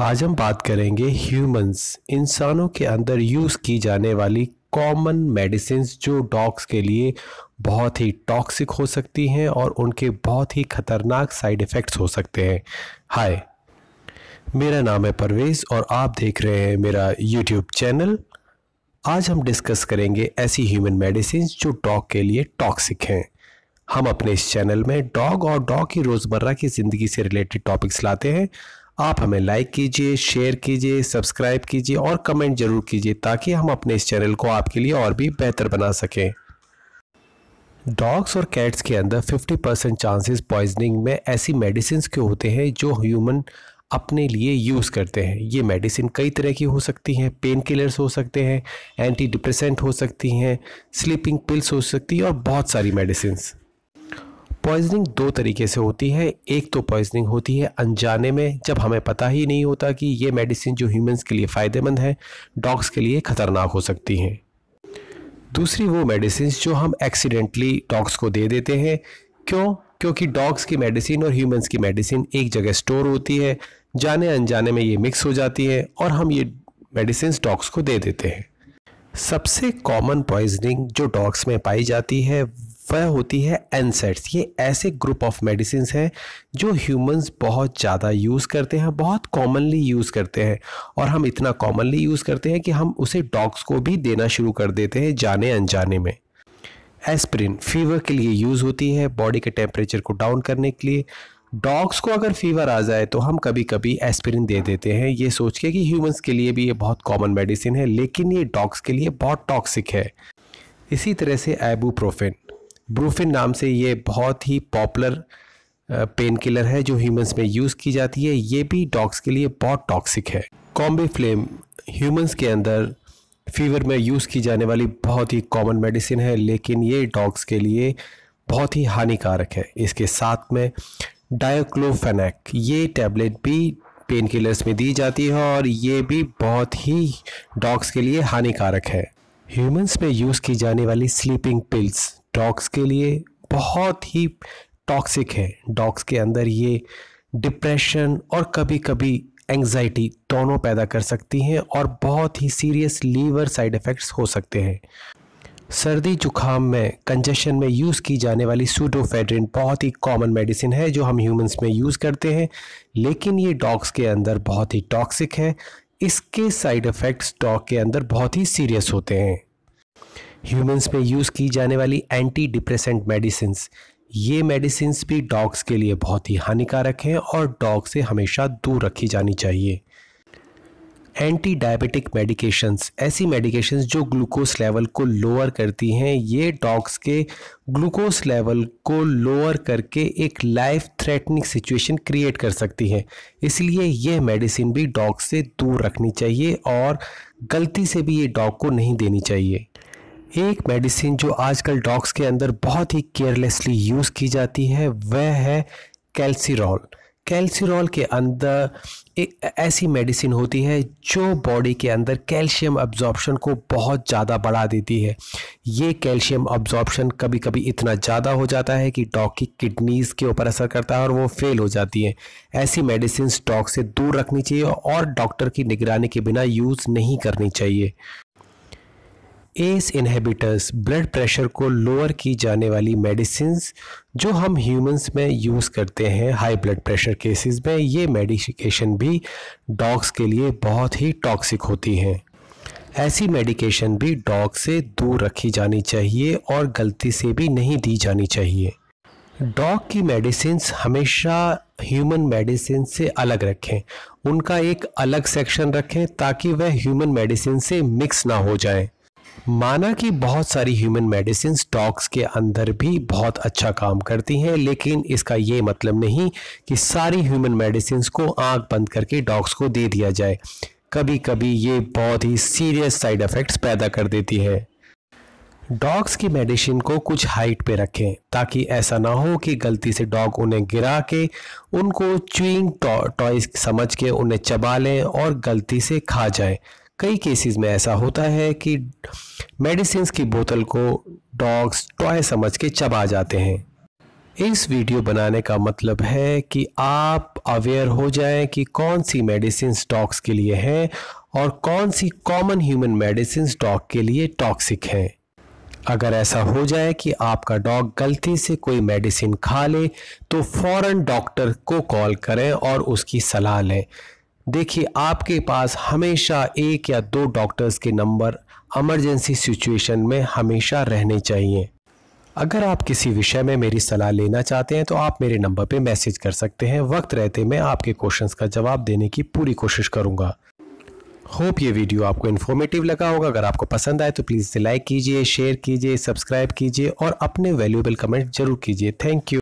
आज हम बात करेंगे ह्यूमंस इंसानों के अंदर यूज़ की जाने वाली कॉमन मेडिसिन जो डॉग्स के लिए बहुत ही टॉक्सिक हो सकती हैं और उनके बहुत ही ख़तरनाक साइड इफ़ेक्ट्स हो सकते हैं हाय मेरा नाम है परवेज़ और आप देख रहे हैं मेरा यूट्यूब चैनल आज हम डिस्कस करेंगे ऐसी ह्यूमन मेडिसिन जो डॉग के लिए टॉक्सिक हैं हम अपने इस चैनल में डॉग और डॉग की रोज़मर्रा की ज़िंदगी से रिलेटेड टॉपिक्स लाते हैं आप हमें लाइक कीजिए शेयर कीजिए सब्सक्राइब कीजिए और कमेंट जरूर कीजिए ताकि हम अपने इस चैनल को आपके लिए और भी बेहतर बना सकें डॉग्स और कैट्स के अंदर 50 परसेंट चांसेस पॉइजनिंग में ऐसी मेडिसिन के होते हैं जो ह्यूमन अपने लिए यूज़ करते हैं ये मेडिसिन कई तरह की हो सकती हैं पेन किलर्स हो सकते हैं एंटी डिप्रेसेंट हो सकती हैं स्लीपिंग पिल्स हो सकती हैं और बहुत सारी मेडिसिन पॉइजनिंग दो तरीके से होती है एक तो पॉइजनिंग होती है अनजाने में जब हमें पता ही नहीं होता कि ये मेडिसिन जो ह्यूमंस के लिए फ़ायदेमंद है डॉग्स के लिए ख़तरनाक हो सकती हैं दूसरी वो मेडिसिन जो हम एक्सीडेंटली डॉग्स को दे देते हैं क्यों क्योंकि डॉग्स की मेडिसिन और ह्यूमंस की मेडिसिन एक जगह स्टोर होती है जाने अनजाने में ये मिक्स हो जाती है और हम ये मेडिसिन डॉग्स को दे देते हैं सबसे कॉमन पॉइजनिंग जो डॉग्स में पाई जाती है वह होती है एनसेट्स ये ऐसे ग्रुप ऑफ मेडिसिन हैं जो ह्यूमंस बहुत ज़्यादा यूज़ करते हैं बहुत कॉमनली यूज़ करते हैं और हम इतना कॉमनली यूज़ करते हैं कि हम उसे डॉग्स को भी देना शुरू कर देते हैं जाने अनजाने में एस्प्रिन फीवर के लिए यूज़ होती है बॉडी के टेम्परेचर को डाउन करने के लिए डॉग्स को अगर फीवर आ जाए तो हम कभी कभी एस्पिरिन दे देते हैं ये सोच के कि ह्यूमंस के लिए भी ये बहुत कॉमन मेडिसिन है लेकिन ये डॉग्स के लिए बहुत टॉक्सिक है इसी तरह से एबू ब्रूफिन नाम से ये बहुत ही पॉपुलर पेन किलर है जो ह्यूमंस में यूज़ की जाती है ये भी डॉग्स के लिए बहुत टॉक्सिक है कॉम्बे फ्लेम ह्यूमंस के अंदर फीवर में यूज़ की जाने वाली बहुत ही कॉमन मेडिसिन है लेकिन ये डॉग्स के लिए बहुत ही हानिकारक है इसके साथ में डायोक्लोफेनैक ये टैबलेट भी पेन किलर्स में दी जाती है और ये भी बहुत ही डॉग्स के लिए हानिकारक है ह्यूमंस में यूज़ की जाने वाली स्लीपिंग पिल्स डॉग्स के लिए बहुत ही टॉक्सिक है डॉग्स के अंदर ये डिप्रेशन और कभी कभी एंग्जाइटी दोनों पैदा कर सकती हैं और बहुत ही सीरियस लीवर साइड इफ़ेक्ट्स हो सकते हैं सर्दी जुखाम में कंजेशन में यूज़ की जाने वाली सूडोफेड्रिन बहुत ही कॉमन मेडिसिन है जो हम ह्यूमंस में यूज़ करते हैं लेकिन ये डॉग्स के अंदर बहुत ही टॉक्सिक है इसके साइड इफ़ेक्ट्स डॉग के अंदर बहुत ही सीरियस होते हैं ह्यूमंस में यूज़ की जाने वाली एंटी डिप्रेसेंट मेडिसिन ये मेडिसिन भी डॉग्स के लिए बहुत ही हानिकारक हैं और डॉग से हमेशा दूर रखी जानी चाहिए एंटी डायबिटिक मेडिकेशंस ऐसी मेडिकेशंस जो ग्लूकोज लेवल को लोअर करती हैं ये डॉग्स के ग्लूकोज लेवल को लोअर करके एक लाइफ थ्रेटनिंग सिचुएशन क्रिएट कर सकती हैं इसलिए ये मेडिसिन भी डॉग से दूर रखनी चाहिए और गलती से भी ये डॉग को नहीं देनी चाहिए एक मेडिसिन जो आजकल डॉग्स के अंदर बहुत ही केयरलेसली यूज़ की जाती है वह है कैल्सीरॉल कैल्सीरॉल के अंदर एक ऐसी मेडिसिन होती है जो बॉडी के अंदर कैल्शियम अब्जॉर्प्शन को बहुत ज़्यादा बढ़ा देती है ये कैल्शियम अब्जॉर्प्शन कभी कभी इतना ज़्यादा हो जाता है कि डॉग की किडनीज़ के ऊपर असर करता है और वो फेल हो जाती है ऐसी मेडिसिन डॉग से दूर रखनी चाहिए और डॉक्टर की निगरानी के बिना यूज़ नहीं करनी चाहिए एस इनहेबिटर्स ब्लड प्रेशर को लोअर की जाने वाली मेडिसिन जो हम ह्यूमंस में यूज़ करते हैं हाई ब्लड प्रेशर केसेस में ये मेडिकेशन भी डॉग्स के लिए बहुत ही टॉक्सिक होती हैं ऐसी मेडिकेशन भी डॉग से दूर रखी जानी चाहिए और गलती से भी नहीं दी जानी चाहिए डॉग की मेडिसिन हमेशा ह्यूमन मेडिसिन से अलग रखें उनका एक अलग सेक्शन रखें ताकि वह ह्यूमन मेडिसिन से मिक्स ना हो जाएं। माना कि बहुत सारी ह्यूमन मेडिसिन स्टॉक्स के अंदर भी बहुत अच्छा काम करती हैं लेकिन इसका ये मतलब नहीं कि सारी ह्यूमन मेडिसिन को आंख बंद करके डॉग्स को दे दिया जाए कभी कभी ये बहुत ही सीरियस साइड इफ़ेक्ट्स पैदा कर देती है डॉग्स की मेडिसिन को कुछ हाइट पे रखें ताकि ऐसा ना हो कि गलती से डॉग उन्हें गिरा के उनको चुइंग टॉयज समझ के उन्हें चबा लें और गलती से खा जाएं कई केसेस में ऐसा होता है कि मेडिसिन की बोतल को डॉग्स टॉय समझ के चबा जाते हैं इस वीडियो बनाने का मतलब है कि आप अवेयर हो जाएं कि कौन सी मेडिसिन डॉग्स के लिए हैं और कौन सी कॉमन ह्यूमन मेडिसिन डॉग के लिए टॉक्सिक हैं अगर ऐसा हो जाए कि आपका डॉग गलती से कोई मेडिसिन खा ले तो फौरन डॉक्टर को कॉल करें और उसकी सलाह लें देखिए आपके पास हमेशा एक या दो डॉक्टर्स के नंबर इमरजेंसी सिचुएशन में हमेशा रहने चाहिए अगर आप किसी विषय में मेरी सलाह लेना चाहते हैं तो आप मेरे नंबर पे मैसेज कर सकते हैं वक्त रहते मैं आपके क्वेश्चंस का जवाब देने की पूरी कोशिश करूंगा होप ये वीडियो आपको इन्फॉर्मेटिव लगा होगा अगर आपको पसंद आए तो प्लीज़ इसे लाइक कीजिए शेयर कीजिए सब्सक्राइब कीजिए और अपने वैल्यूएबल कमेंट जरूर कीजिए थैंक यू